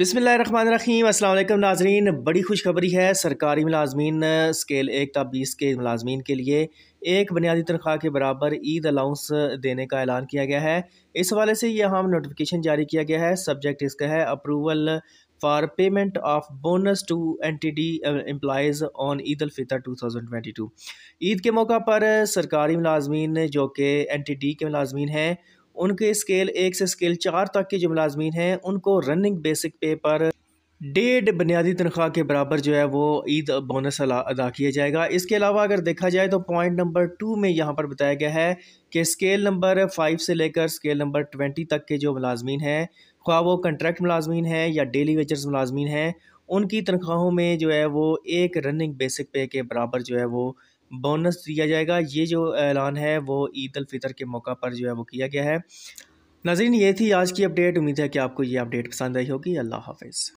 बिसमिल्ल रहीम अल्लाम नाजरीन बड़ी खुशखबरी है सरकारी मुलाजमीन स्केल एक तब बीस के मुलाजमीन के लिए एक बुनियादी तनख्वाह के बराबर ईद अलाउंस देने का ऐलान किया गया है इस हवाले से यह हम नोटिफिकेशन जारी किया गया है सब्जेक्ट इसका है approval for payment of bonus to N T D employees on Eid al-Fitr two thousand twenty two Eid के मौका पर सरकारी मुलाजमीन जो कि एन टी डी के मुलाजमीन हैं उनके स्केल एक से स्केल चार तक के जो मुलाजमीन हैं उनको रनिंग बेसिक पे पर डेढ़ बुनियादी तनख्वाह के बराबर जो है वो ईद बोनस अदा किया जाएगा इसके अलावा अगर देखा जाए तो पॉइंट नंबर टू में यहाँ पर बताया गया है कि स्केल नंबर फाइव से लेकर स्केल नंबर ट्वेंटी तक के जो मुलाजमीन हैं ख्वा वो कंट्रैक्ट मुलाजमीन हैं या डेली वेजर्स मुलाजमीन हैं उनकी तनख्वाहों में जो है वो एक रनिंग बेसिक पे के बराबर जो है वो बोनस दिया जाएगा ये जो ऐलान है वो ईद फितर के मौका पर जो है वो किया गया है नाजरीन ये थी आज की अपडेट उम्मीद है कि आपको ये अपडेट पसंद आई होगी अल्लाह हाफिज़